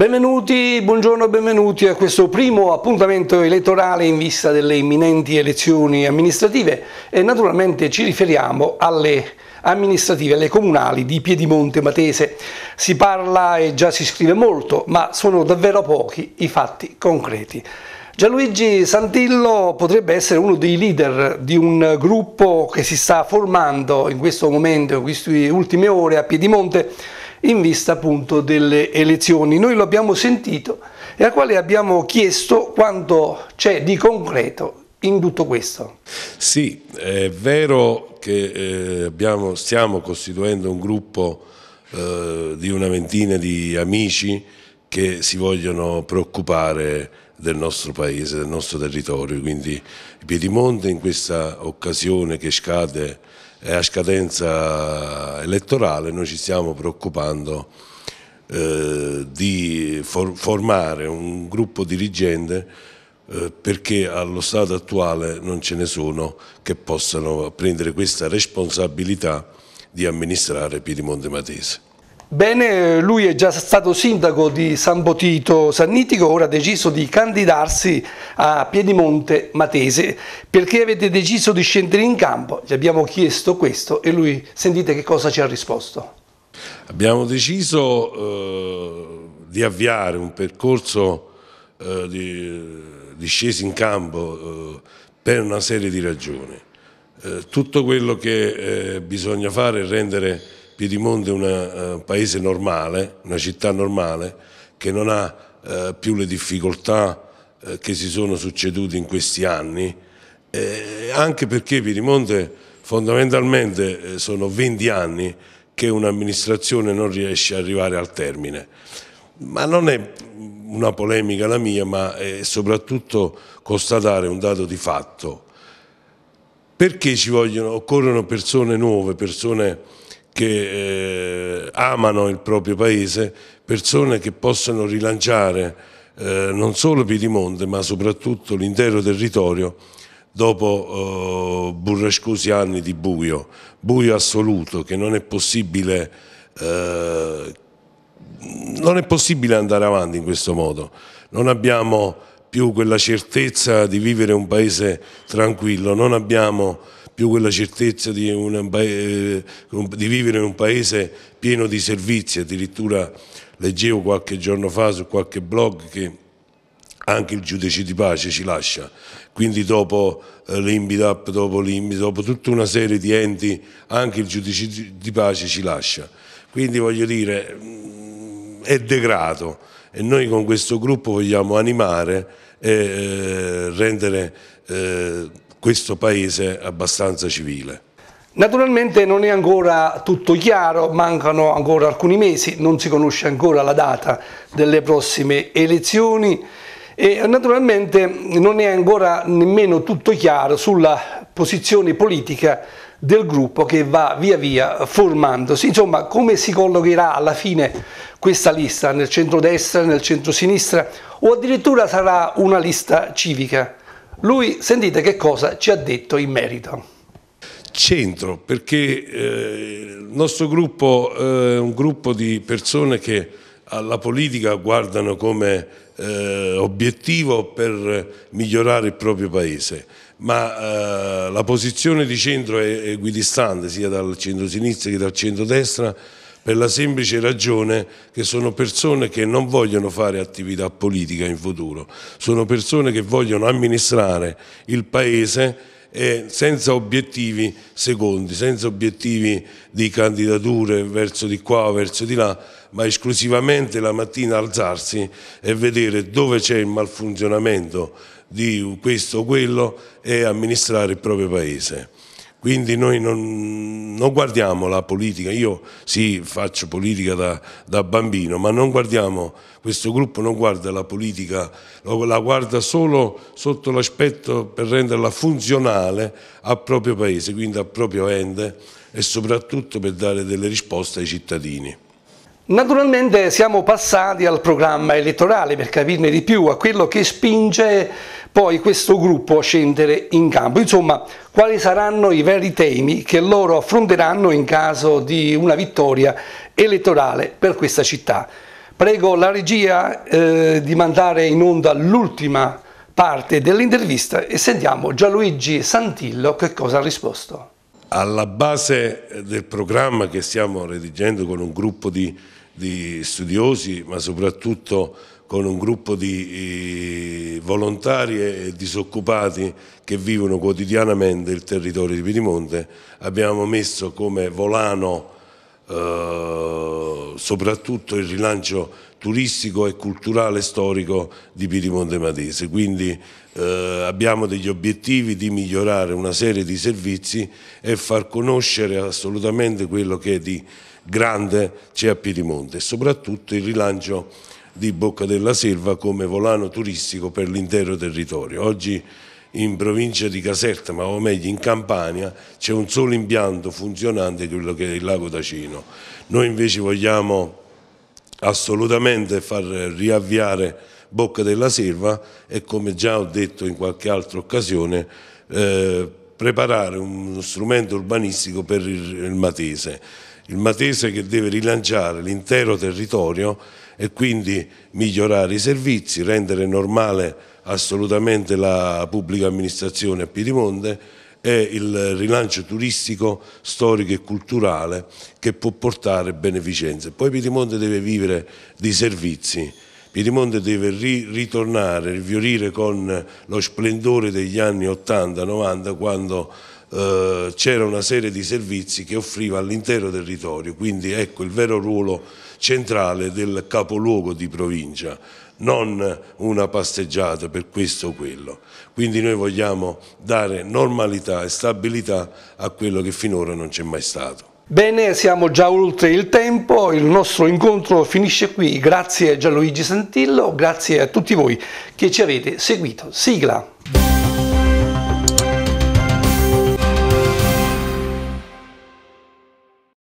Benvenuti, buongiorno e benvenuti a questo primo appuntamento elettorale in vista delle imminenti elezioni amministrative e naturalmente ci riferiamo alle amministrative, alle comunali di Piedimonte Matese. Si parla e già si scrive molto, ma sono davvero pochi i fatti concreti. Gianluigi Santillo potrebbe essere uno dei leader di un gruppo che si sta formando in questo momento, in queste ultime ore a Piedimonte, in vista appunto delle elezioni. Noi lo abbiamo sentito e a quale abbiamo chiesto quanto c'è di concreto in tutto questo. Sì, è vero che eh, abbiamo, stiamo costituendo un gruppo eh, di una ventina di amici che si vogliono preoccupare del nostro paese, del nostro territorio. Quindi Piedimonte in questa occasione che scade è a scadenza elettorale, noi ci stiamo preoccupando eh, di for formare un gruppo dirigente eh, perché allo stato attuale non ce ne sono che possano prendere questa responsabilità di amministrare Piedimonte Matese. Bene, lui è già stato sindaco di San Botito Sannitico, ora ha deciso di candidarsi a Piedimonte Matese. Perché avete deciso di scendere in campo? Gli abbiamo chiesto questo e lui, sentite che cosa ci ha risposto. Abbiamo deciso eh, di avviare un percorso eh, di, di, scesa in campo eh, per una serie di ragioni. Eh, tutto quello che eh, bisogna fare è rendere Piedimonte è eh, un paese normale, una città normale, che non ha eh, più le difficoltà eh, che si sono succedute in questi anni, eh, anche perché Piedimonte fondamentalmente eh, sono 20 anni che un'amministrazione non riesce ad arrivare al termine. Ma non è una polemica la mia, ma è soprattutto constatare un dato di fatto. Perché ci vogliono, occorrono persone nuove, persone che eh, amano il proprio paese, persone che possono rilanciare eh, non solo Piedimonte ma soprattutto l'intero territorio dopo eh, burrascosi anni di buio, buio assoluto che non è possibile eh, non è possibile andare avanti in questo modo, non abbiamo più quella certezza di vivere un paese tranquillo, non abbiamo più quella certezza di, una, eh, di vivere in un paese pieno di servizi, addirittura leggevo qualche giorno fa su qualche blog che anche il giudice di pace ci lascia, quindi dopo eh, l'Imbidap, dopo l'Imbi, dopo tutta una serie di enti anche il giudice di pace ci lascia, quindi voglio dire mm, è degrado e noi con questo gruppo vogliamo animare e eh, rendere eh, questo Paese abbastanza civile. Naturalmente non è ancora tutto chiaro, mancano ancora alcuni mesi, non si conosce ancora la data delle prossime elezioni e naturalmente non è ancora nemmeno tutto chiaro sulla posizione politica del gruppo che va via via formandosi. Insomma, come si collocherà alla fine questa lista nel centro-destra, nel centro-sinistra o addirittura sarà una lista civica? Lui, sentite che cosa ci ha detto in merito. Centro, perché eh, il nostro gruppo eh, è un gruppo di persone che alla politica guardano come eh, obiettivo per migliorare il proprio paese, ma eh, la posizione di centro è, è guidistante sia dal centro-sinistra che dal centro-destra per la semplice ragione che sono persone che non vogliono fare attività politica in futuro, sono persone che vogliono amministrare il Paese eh, senza obiettivi secondi, senza obiettivi di candidature verso di qua, o verso di là, ma esclusivamente la mattina alzarsi e vedere dove c'è il malfunzionamento di questo o quello e amministrare il proprio Paese. Quindi noi non, non, guardiamo la politica, io sì faccio politica da, da, bambino, ma non guardiamo, questo gruppo non guarda la politica, la guarda solo sotto l'aspetto per renderla funzionale al proprio paese, quindi al proprio ente e soprattutto per dare delle risposte ai cittadini. Naturalmente siamo passati al programma elettorale per capirne di più, a quello che spinge poi questo gruppo a scendere in campo. Insomma, quali saranno i veri temi che loro affronteranno in caso di una vittoria elettorale per questa città. Prego la regia eh, di mandare in onda l'ultima parte dell'intervista e sentiamo Gianluigi Santillo che cosa ha risposto. Alla base del programma che stiamo redigendo con un gruppo di di studiosi, ma soprattutto con un gruppo di volontari e disoccupati che vivono quotidianamente il territorio di Piedimonte abbiamo messo come volano eh, soprattutto il rilancio turistico e culturale storico di Piedimonte Matese. Quindi eh, abbiamo degli obiettivi di migliorare una serie di servizi e far conoscere assolutamente quello che è di grande c'è a Piedimonte e soprattutto il rilancio di Bocca della Selva come volano turistico per l'intero territorio. Oggi in provincia di Caserta, ma o meglio in Campania, c'è un solo impianto funzionante, quello che è il lago Tacino. Noi invece vogliamo assolutamente far riavviare Bocca della Selva e come già ho detto in qualche altra occasione, eh, preparare uno strumento urbanistico per il, il Matese il Matese che deve rilanciare l'intero territorio e quindi migliorare i servizi, rendere normale assolutamente la pubblica amministrazione a Piedimonte e il rilancio turistico, storico e culturale che può portare beneficenze. Poi Piedimonte deve vivere di servizi, Piedimonte deve ri ritornare, rifiorire con lo splendore degli anni 80-90 quando eh, c'era una serie di servizi che offriva all'intero territorio, quindi ecco il vero ruolo centrale del capoluogo di provincia, non una passeggiata per questo o quello. Quindi noi vogliamo dare normalità e stabilità a quello che finora non c'è mai stato. Bene, siamo già oltre il tempo, il nostro incontro finisce qui. Grazie a Gianluigi Santillo, grazie a tutti voi che ci avete seguito. Sigla!